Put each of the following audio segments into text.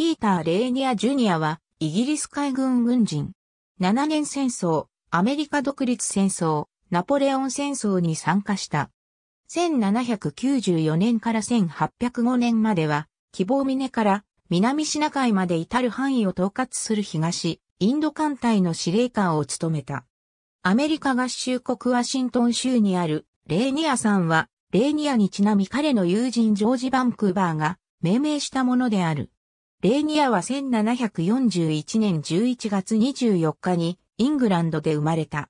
ピーター・レーニア・ジュニアは、イギリス海軍軍人。7年戦争、アメリカ独立戦争、ナポレオン戦争に参加した。1794年から1805年までは、希望峰から南シナ海まで至る範囲を統括する東、インド艦隊の司令官を務めた。アメリカ合衆国ワシントン州にあるレーニアさんは、レーニアにちなみ彼の友人ジョージ・バンクーバーが命名したものである。レーニアは1741年11月24日にイングランドで生まれた。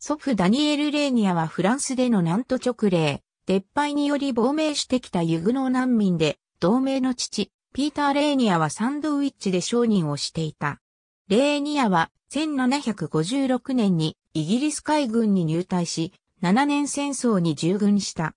祖父ダニエル・レーニアはフランスでの南都直令、撤廃により亡命してきたユグノー難民で、同盟の父、ピーター・レーニアはサンドウィッチで承認をしていた。レーニアは1756年にイギリス海軍に入隊し、7年戦争に従軍した。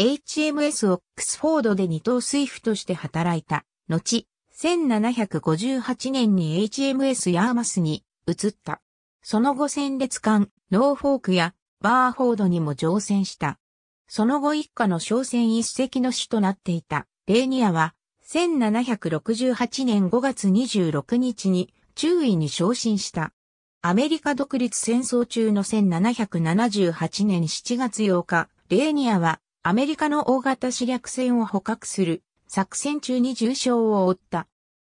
HMS オックスフォードで二等水夫として働いた。後、1758年に HMS ヤーマスに移った。その後戦列艦、ノーフォークやバーフォードにも乗船した。その後一家の商船一隻の主となっていたレーニアは、1768年5月26日に中尉に昇進した。アメリカ独立戦争中の1778年7月8日、レーニアはアメリカの大型死略船を捕獲する作戦中に重傷を負った。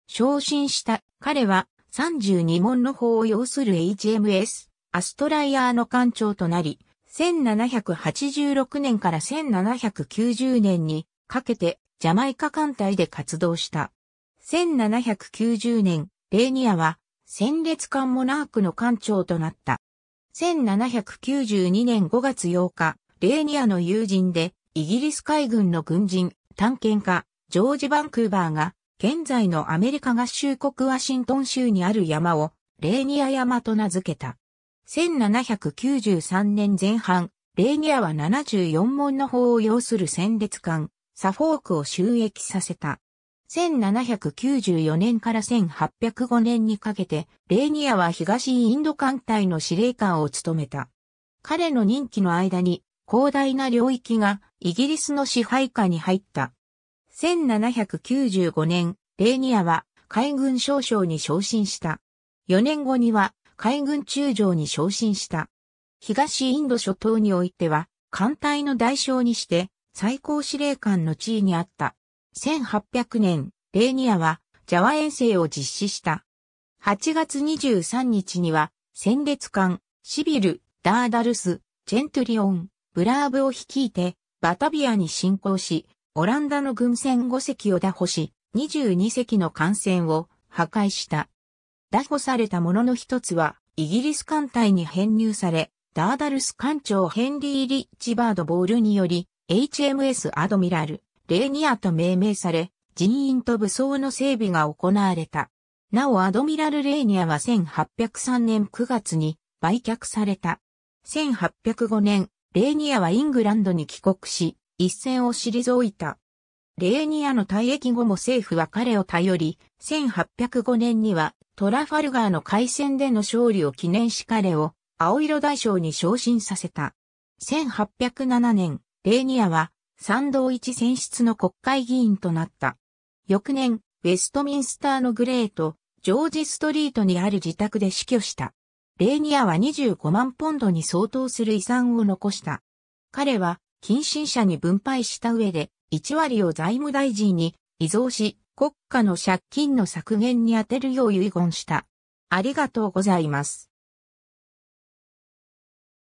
昇進した彼は32門の砲を要する HMS アストライアーの艦長となり、1786年から1790年にかけてジャマイカ艦隊で活動した。1790年、レーニアは戦列艦モナークの艦長となった。1792年5月8日、レーニアの友人でイギリス海軍の軍人、探検家、ジョージ・バンクーバーが、現在のアメリカ合衆国ワシントン州にある山を、レーニア山と名付けた。1793年前半、レーニアは74門の法を要する戦列艦、サフォークを収益させた。1794年から1805年にかけて、レーニアは東インド艦隊の司令官を務めた。彼の任期の間に、広大な領域がイギリスの支配下に入った。1795年、レーニアは海軍少将に昇進した。4年後には海軍中将に昇進した。東インド諸島においては、艦隊の代償にして最高司令官の地位にあった。1800年、レーニアはジャワ遠征を実施した。8月23日には、戦列艦、シビル、ダーダルス、ジェントリオン、ブラーブを率いて、バタビアに侵攻し、オランダの軍船5隻を打破し、22隻の艦船を破壊した。打破されたものの一つは、イギリス艦隊に編入され、ダーダルス艦長ヘンリー・リッチバード・ボールにより、HMS アドミラル、レーニアと命名され、人員と武装の整備が行われた。なおアドミラル・レーニアは1803年9月に売却された。1805年、レーニアはイングランドに帰国し、一線を退いた。レーニアの退役後も政府は彼を頼り、1805年にはトラファルガーの海戦での勝利を記念し彼を青色大将に昇進させた。1807年、レーニアは賛同一選出の国会議員となった。翌年、ウェストミンスターのグレート、ジョージストリートにある自宅で死去した。レーニアは25万ポンドに相当する遺産を残した。彼は近親者に分配した上で、1割を財務大臣に依存し、国家の借金の削減に充てるよう遺言した。ありがとうございます。